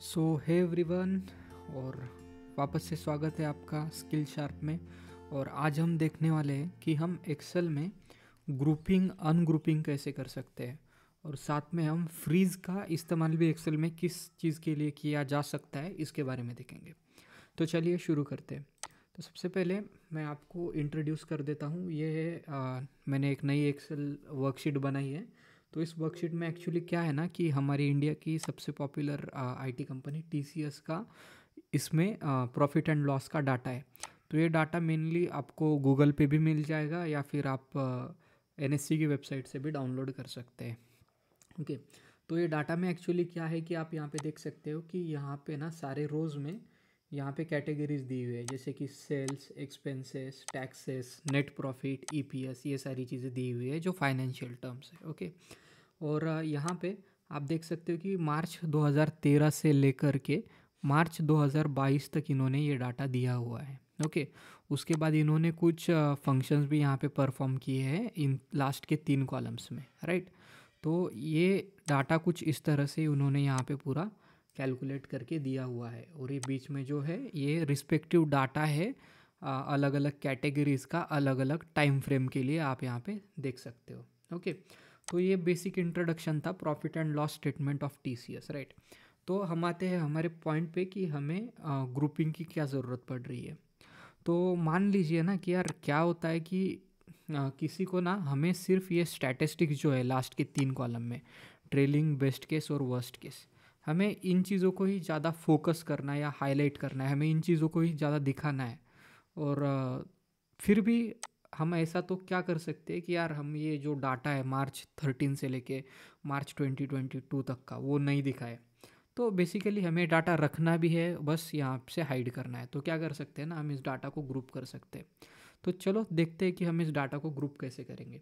सो है एवरीवन और वापस से स्वागत है आपका स्किल शार्प में और आज हम देखने वाले हैं कि हम एक्सेल में ग्रुपिंग अनग्रुपिंग कैसे कर सकते हैं और साथ में हम फ्रीज का इस्तेमाल भी एक्सेल में किस चीज़ के लिए किया जा सकता है इसके बारे में देखेंगे तो चलिए शुरू करते हैं तो सबसे पहले मैं आपको इंट्रोड्यूस कर देता हूँ ये है आ, मैंने एक नई एक्सेल वर्कशीट बनाई है तो इस वर्कशीट में एक्चुअली क्या है ना कि हमारी इंडिया की सबसे पॉपुलर आईटी कंपनी टीसीएस का इसमें प्रॉफिट एंड लॉस का डाटा है तो ये डाटा मेनली आपको गूगल पे भी मिल जाएगा या फिर आप एन e की वेबसाइट से भी डाउनलोड कर सकते हैं ओके okay. तो ये डाटा में एक्चुअली क्या है कि आप यहाँ पे देख सकते हो कि यहाँ पे ना सारे रोज़ में यहाँ पे कैटेगरीज दी हुई है जैसे कि sales expenses taxes net profit EPS ये सारी चीज़ें दी हुई है जो फाइनेंशियल टर्म्स है ओके और यहाँ पे आप देख सकते हो कि मार्च 2013 से लेकर के मार्च 2022 तक इन्होंने ये डाटा दिया हुआ है ओके उसके बाद इन्होंने कुछ फंक्शंस भी यहाँ पे परफॉर्म किए हैं इन लास्ट के तीन कॉलम्स में राइट तो ये डाटा कुछ इस तरह से उन्होंने यहाँ पर पूरा कैलकुलेट करके दिया हुआ है और ये बीच में जो है ये रिस्पेक्टिव डाटा है अलग अलग कैटेगरीज़ का अलग अलग टाइम फ्रेम के लिए आप यहाँ पे देख सकते हो ओके तो ये बेसिक इंट्रोडक्शन था profit and loss statement of T C S right तो हम आते हैं हमारे पॉइंट पे कि हमें ग्रुपिंग की क्या ज़रूरत पड़ रही है तो मान लीजिए ना कि यार क्या होता है कि आ, किसी को ना हमें सिर्फ ये स्टैटिस्टिक्स जो है लास्ट के तीन कॉलम में ट्रेलिंग बेस्ट केस और वर्स्ट केस हमें इन चीज़ों को ही ज़्यादा फोकस करना है या हाईलाइट करना है हमें इन चीज़ों को ही ज़्यादा दिखाना है और फिर भी हम ऐसा तो क्या कर सकते हैं कि यार हम ये जो डाटा है मार्च थर्टीन से लेके मार्च ट्वेंटी ट्वेंटी टू तक का वो नहीं दिखाए तो बेसिकली हमें डाटा रखना भी है बस यहाँ से हाइड करना है तो क्या कर सकते हैं ना हम इस डाटा को ग्रुप कर सकते हैं तो चलो देखते हैं कि हम इस डाटा को ग्रुप कैसे करेंगे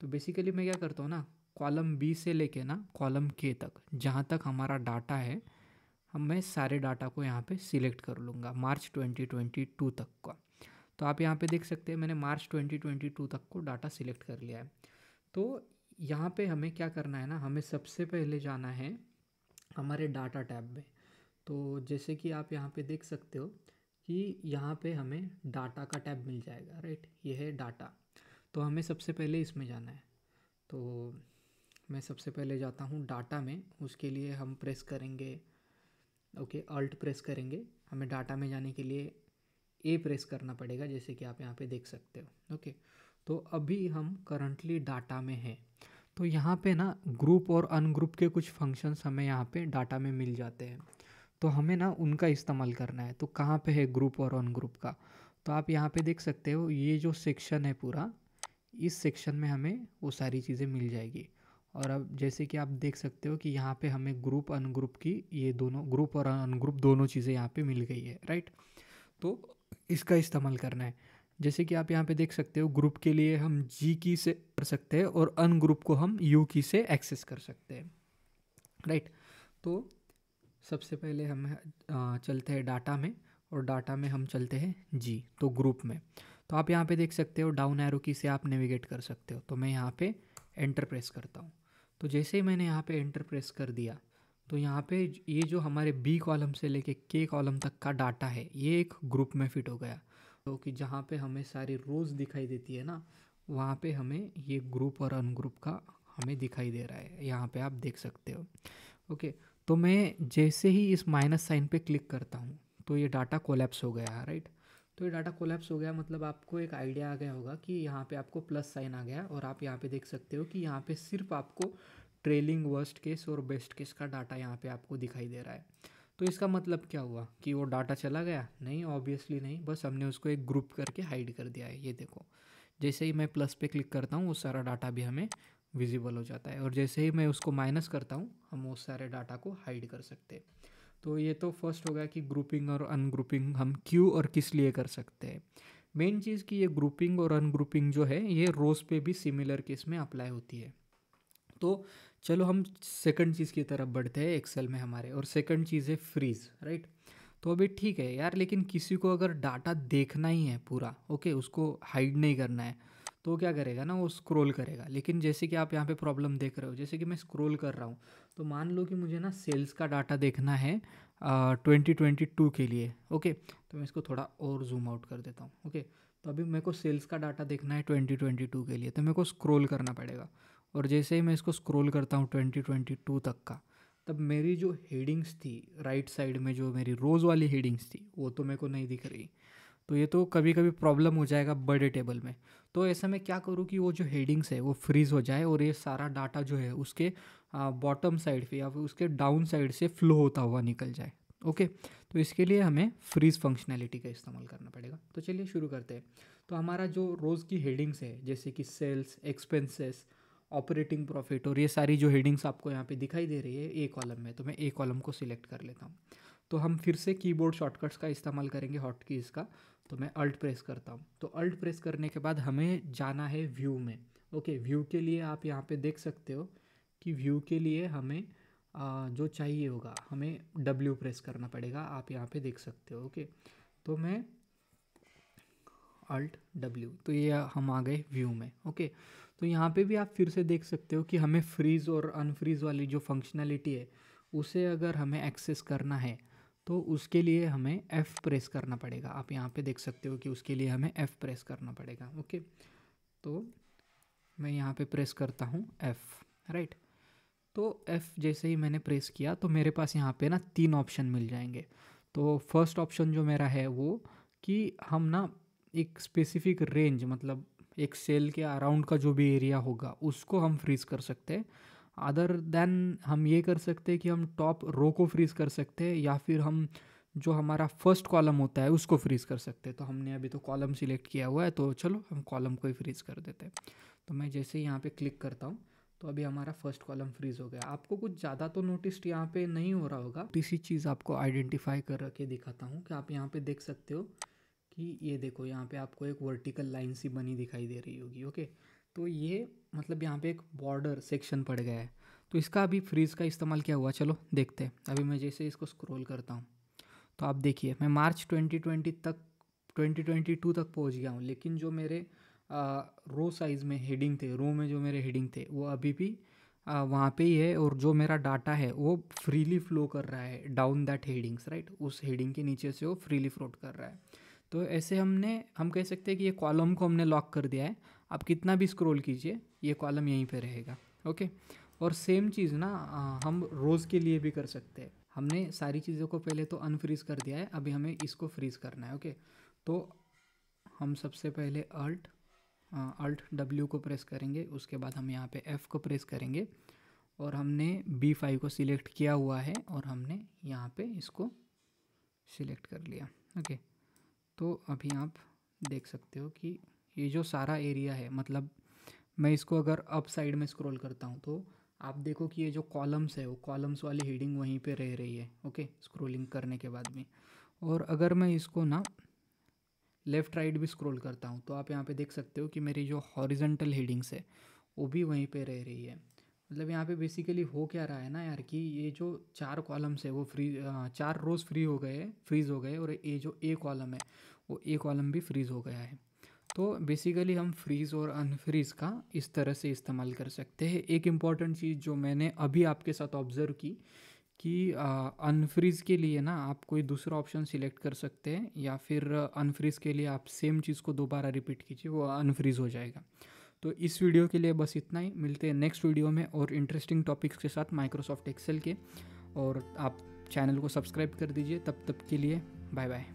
तो बेसिकली मैं क्या करता हूँ ना कॉलम बी से लेके ना कॉलम के तक जहाँ तक हमारा डाटा है हम मैं सारे डाटा को यहाँ पे सिलेक्ट कर लूँगा मार्च 2022 तक का तो आप यहाँ पे देख सकते हैं मैंने मार्च 2022 तक को डाटा सिलेक्ट कर लिया है तो यहाँ पे हमें क्या करना है ना हमें सबसे पहले जाना है हमारे डाटा टैब में तो जैसे कि आप यहाँ पे देख सकते हो कि यहाँ पे हमें डाटा का टैब मिल जाएगा राइट ये है डाटा तो हमें सबसे पहले इसमें जाना है तो मैं सबसे पहले जाता हूँ डाटा में उसके लिए हम प्रेस करेंगे ओके अल्ट प्रेस करेंगे हमें डाटा में जाने के लिए ए प्रेस करना पड़ेगा जैसे कि आप यहाँ पे देख सकते हो ओके तो अभी हम करंटली डाटा में हैं तो यहाँ पे ना ग्रुप और अनग्रुप के कुछ फंक्शंस हमें यहाँ पे डाटा में मिल जाते हैं तो हमें ना उनका इस्तेमाल करना है तो कहाँ पे है ग्रुप और अनग्रुप का तो आप यहाँ पे देख सकते हो ये जो सेक्शन है पूरा इस सेक्शन में हमें वो सारी चीज़ें मिल जाएगी और अब जैसे कि आप देख सकते हो कि यहाँ पे हमें ग्रुप अनग्रुप की ये दोनों ग्रुप और अनग्रुप दोनों चीज़ें यहाँ पे मिल गई है राइट तो इसका इस्तेमाल करना है जैसे कि आप यहाँ पे देख सकते हो ग्रुप के लिए हम जी की से कर सकते हैं और अनग्रुप को हम यू की से एक्सेस कर सकते हैं राइट तो सबसे पहले हम चलते हैं डाटा में और डाटा में हम चलते हैं जी तो ग्रुप में तो आप यहाँ पे देख सकते हो डाउन एरो की से आप नेविगेट कर सकते हो तो मैं यहाँ पे एंटर प्रेस करता हूँ तो जैसे ही मैंने यहाँ पे एंटर प्रेस कर दिया तो यहाँ पे ये जो हमारे बी कॉलम से लेके के कॉलम तक का डाटा है ये एक ग्रुप में फिट हो गया तो कि जहाँ पे हमें सारी रोज़ दिखाई देती है ना वहाँ पे हमें ये ग्रुप और अनग्रुप का हमें दिखाई दे रहा है यहाँ पे आप देख सकते हो ओके तो मैं जैसे ही इस माइनस साइन पे क्लिक करता हूँ तो ये डाटा कोलेप्स हो गया राइट तो ये डाटा कोलैप्स हो गया मतलब आपको एक आइडिया आ गया होगा कि यहाँ पे आपको प्लस साइन आ गया और आप यहाँ पे देख सकते हो कि यहाँ पे सिर्फ आपको ट्रेलिंग वर्स्ट केस और बेस्ट केस का डाटा यहाँ पे आपको दिखाई दे रहा है तो इसका मतलब क्या हुआ कि वो डाटा चला गया नहीं ऑब्वियसली नहीं बस हमने उसको एक ग्रुप करके हाइड कर दिया है ये देखो जैसे ही मैं प्लस पे क्लिक करता हूँ वो सारा डाटा भी हमें विजिबल हो जाता है और जैसे ही मैं उसको माइनस करता हूँ हम उस सारे डाटा को हाइड कर सकते हैं तो ये तो फर्स्ट हो गया कि ग्रुपिंग और अनग्रुपिंग हम क्यों और किस लिए कर सकते हैं मेन चीज़ कि ये ग्रुपिंग और अनग्रुपिंग जो है ये रोज़ पे भी सिमिलर केस में अप्लाई होती है तो चलो हम सेकंड चीज़ की तरफ बढ़ते हैं एक्सेल में हमारे और सेकंड चीज़ है फ्रीज राइट तो अभी ठीक है यार लेकिन किसी को अगर डाटा देखना ही है पूरा ओके उसको हाइड नहीं करना है तो क्या करेगा ना वो स्क्रॉल करेगा लेकिन जैसे कि आप यहाँ पे प्रॉब्लम देख रहे हो जैसे कि मैं स्क्रॉल कर रहा हूँ तो मान लो कि मुझे ना सेल्स का डाटा देखना है ट्वेंटी ट्वेंटी टू के लिए ओके तो मैं इसको थोड़ा और जूम आउट कर देता हूँ ओके तो अभी मेरे को सेल्स का डाटा देखना है ट्वेंटी ट्वेंटी टू के लिए तो मेरे को स्क्रोल करना पड़ेगा और जैसे ही मैं इसको स्क्रोल करता हूँ ट्वेंटी ट्वेंटी टू तक का तब मेरी जो हेडिंग्स थी राइट साइड में जो मेरी रोज़ वाली हेडिंग्स थी वो तो मेरे को नहीं दिख रही तो ये तो कभी कभी प्रॉब्लम हो जाएगा बड़े टेबल में तो ऐसे मैं क्या करूँ कि वो जो हेडिंग्स है वो फ्रीज़ हो जाए और ये सारा डाटा जो है उसके बॉटम साइड पे या फिर उसके डाउन साइड से फ्लो होता हुआ निकल जाए ओके तो इसके लिए हमें फ्रीज़ फंक्शनैलिटी का इस्तेमाल करना पड़ेगा तो चलिए शुरू करते हैं तो हमारा जो रोज़ की हेडिंग्स है जैसे कि सेल्स एक्सपेंसेस ऑपरेटिंग प्रॉफिट और ये सारी जो हेडिंग्स आपको यहाँ पे दिखाई दे रही है ए कॉलम में तो मैं ए कॉलम को सिलेक्ट कर लेता हूँ तो हम फिर से कीबोर्ड शॉर्टकट्स का इस्तेमाल करेंगे हॉट कीज़ का तो मैं अल्ट प्रेस करता हूँ तो अल्ट प्रेस करने के बाद हमें जाना है व्यू में ओके व्यू के लिए आप यहाँ पे देख सकते हो कि व्यू के लिए हमें आ, जो चाहिए होगा हमें डब्ल्यू प्रेस करना पड़ेगा आप यहाँ पे देख सकते हो ओके तो मैं अल्ट डब्ल्यू तो ये हम आ गए व्यू में ओके तो यहाँ पे भी आप फिर से देख सकते हो कि हमें फ्रीज़ और अनफ्रीज़ वाली जो फंक्शनैलिटी है उसे अगर हमें एक्सेस करना है तो उसके लिए हमें F प्रेस करना पड़ेगा आप यहाँ पे देख सकते हो कि उसके लिए हमें F प्रेस करना पड़ेगा ओके तो मैं यहाँ पे प्रेस करता हूँ F राइट तो F जैसे ही मैंने प्रेस किया तो मेरे पास यहाँ पे ना तीन ऑप्शन मिल जाएंगे तो फर्स्ट ऑप्शन जो मेरा है वो कि हम ना एक स्पेसिफिक रेंज मतलब एक सेल के अराउंड का जो भी एरिया होगा उसको हम फ्रीज़ कर सकते हैं अदर देन हम ये कर सकते हैं कि हम टॉप रो को फ्रीज़ कर सकते हैं या फिर हम जो हमारा फर्स्ट कॉलम होता है उसको फ्रीज़ कर सकते हैं तो हमने अभी तो कॉलम सिलेक्ट किया हुआ है तो चलो हम कॉलम को ही फ्रीज़ कर देते हैं तो मैं जैसे यहाँ पे क्लिक करता हूँ तो अभी हमारा फर्स्ट कॉलम फ्रीज़ हो गया आपको कुछ ज़्यादा तो नोटिस यहाँ पे नहीं हो रहा होगा किसी चीज़ आपको आइडेंटिफाई कर दिखाता हूँ कि आप यहाँ पे देख सकते हो कि ये देखो यहाँ पे आपको एक वर्टिकल लाइन सी बनी दिखाई दे रही होगी ओके तो ये मतलब यहाँ पे एक बॉर्डर सेक्शन पड़ गया है तो इसका अभी फ्रीज का इस्तेमाल क्या हुआ चलो देखते हैं अभी मैं जैसे इसको स्क्रोल करता हूँ तो आप देखिए मैं मार्च 2020 तक 2022 तक पहुँच गया हूँ लेकिन जो मेरे आ, रो साइज़ में हेडिंग थे रो में जो मेरे हेडिंग थे वो अभी भी वहाँ पे ही है और जो मेरा डाटा है वो फ्रीली फ्लो कर रहा है डाउन दैट हेडिंग्स राइट उस हेडिंग के नीचे से वो फ्रीली फ्लोट कर रहा है तो ऐसे हमने हम कह सकते हैं कि ये कॉलम को हमने लॉक कर दिया है आप कितना भी स्क्रोल कीजिए ये कॉलम यहीं पे रहेगा ओके और सेम चीज़ ना हम रोज़ के लिए भी कर सकते हैं हमने सारी चीज़ों को पहले तो अनफ्रीज कर दिया है अभी हमें इसको फ्रीज़ करना है ओके तो हम सबसे पहले अल्ट अल्ट डब्ल्यू को प्रेस करेंगे उसके बाद हम यहाँ पे एफ़ को प्रेस करेंगे और हमने बी फाइव को सिलेक्ट किया हुआ है और हमने यहाँ पे इसको सिलेक्ट कर लिया ओके okay. तो अभी आप देख सकते हो कि ये जो सारा एरिया है मतलब मैं इसको अगर अप साइड में स्क्रॉल करता हूँ तो आप देखो कि ये जो कॉलम्स है वो कॉलम्स वाली हेडिंग वहीं पे रह रही है ओके स्क्रोलिंग करने के बाद में और अगर मैं इसको ना लेफ़्ट राइट भी स्क्रॉल करता हूँ तो आप यहाँ पे देख सकते हो कि मेरी जो हॉरिजेंटल हेडिंग्स है वो भी वहीं पे रह रही है मतलब यहाँ पे बेसिकली हो क्या रहा है ना यार कि ये जो चार कॉलम्स है वो फ्री चार रोज़ फ्री हो गए फ्रीज़ हो गए और ये जो ए कॉलम है वो ए कॉलम भी फ्रीज़ हो गया है तो बेसिकली हम फ्रीज़ और अनफ्रीज़ का इस तरह से इस्तेमाल कर सकते हैं एक इम्पॉर्टेंट चीज़ जो मैंने अभी आपके साथ ऑब्ज़र्व की कि अनफ्रीज़ के लिए ना आप कोई दूसरा ऑप्शन सिलेक्ट कर सकते हैं या फिर अनफ्रीज़ के लिए आप सेम चीज़ को दोबारा रिपीट कीजिए वो अनफ्रीज़ हो जाएगा तो इस वीडियो के लिए बस इतना ही मिलते हैं नेक्स्ट वीडियो में और इंटरेस्टिंग टॉपिक्स के साथ माइक्रोसॉफ्ट एक्सेल के और आप चैनल को सब्सक्राइब कर दीजिए तब तक के लिए बाय बाय